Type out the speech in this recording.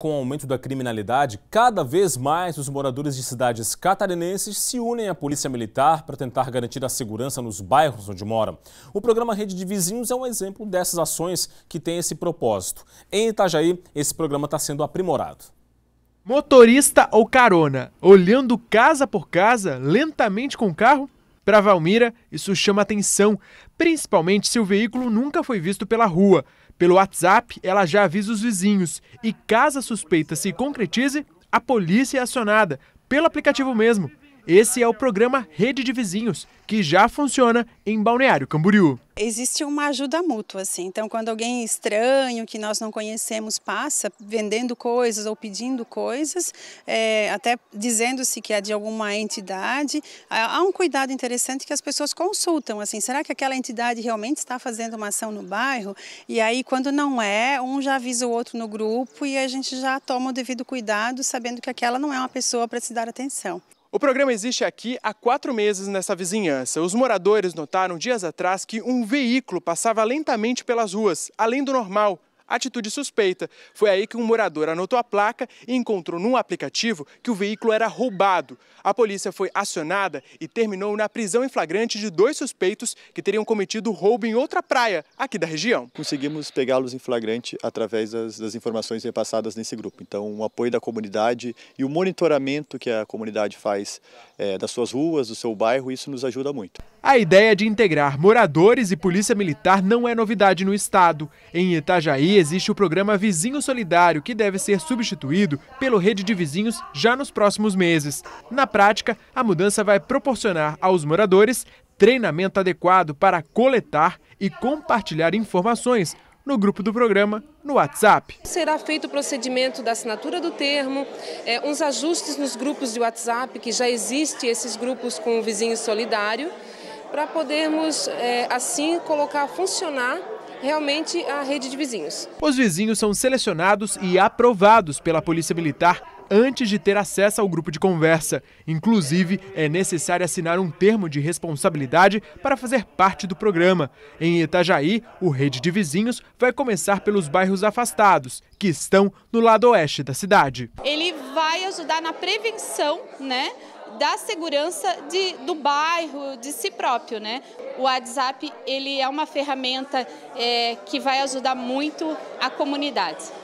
Com o aumento da criminalidade, cada vez mais os moradores de cidades catarinenses se unem à Polícia Militar para tentar garantir a segurança nos bairros onde moram. O programa Rede de Vizinhos é um exemplo dessas ações que tem esse propósito. Em Itajaí, esse programa está sendo aprimorado. Motorista ou carona, olhando casa por casa, lentamente com o carro, para Valmira, isso chama atenção, principalmente se o veículo nunca foi visto pela rua. Pelo WhatsApp, ela já avisa os vizinhos e, caso a suspeita se concretize, a polícia é acionada, pelo aplicativo mesmo. Esse é o programa Rede de Vizinhos, que já funciona em Balneário Camboriú. Existe uma ajuda mútua, assim. Então, quando alguém estranho que nós não conhecemos passa vendendo coisas ou pedindo coisas, é, até dizendo-se que é de alguma entidade, há um cuidado interessante que as pessoas consultam, assim, será que aquela entidade realmente está fazendo uma ação no bairro? E aí, quando não é, um já avisa o outro no grupo e a gente já toma o devido cuidado, sabendo que aquela não é uma pessoa para se dar atenção. O programa existe aqui há quatro meses nessa vizinhança. Os moradores notaram dias atrás que um veículo passava lentamente pelas ruas, além do normal, Atitude suspeita. Foi aí que um morador anotou a placa e encontrou num aplicativo que o veículo era roubado. A polícia foi acionada e terminou na prisão em flagrante de dois suspeitos que teriam cometido roubo em outra praia aqui da região. Conseguimos pegá-los em flagrante através das, das informações repassadas nesse grupo. Então, o apoio da comunidade e o monitoramento que a comunidade faz é, das suas ruas, do seu bairro, isso nos ajuda muito. A ideia de integrar moradores e polícia militar não é novidade no estado. Em Itajaí, existe o programa Vizinho Solidário, que deve ser substituído pelo Rede de Vizinhos já nos próximos meses. Na prática, a mudança vai proporcionar aos moradores treinamento adequado para coletar e compartilhar informações no grupo do programa no WhatsApp. Será feito o procedimento da assinatura do termo, é, uns ajustes nos grupos de WhatsApp, que já existem esses grupos com o vizinho solidário, para podermos, é, assim, colocar a funcionar realmente a rede de vizinhos. Os vizinhos são selecionados e aprovados pela Polícia Militar antes de ter acesso ao grupo de conversa. Inclusive, é necessário assinar um termo de responsabilidade para fazer parte do programa. Em Itajaí, o Rede de Vizinhos vai começar pelos bairros afastados, que estão no lado oeste da cidade. Ele vai ajudar na prevenção, né? da segurança de, do bairro, de si próprio. Né? O WhatsApp ele é uma ferramenta é, que vai ajudar muito a comunidade.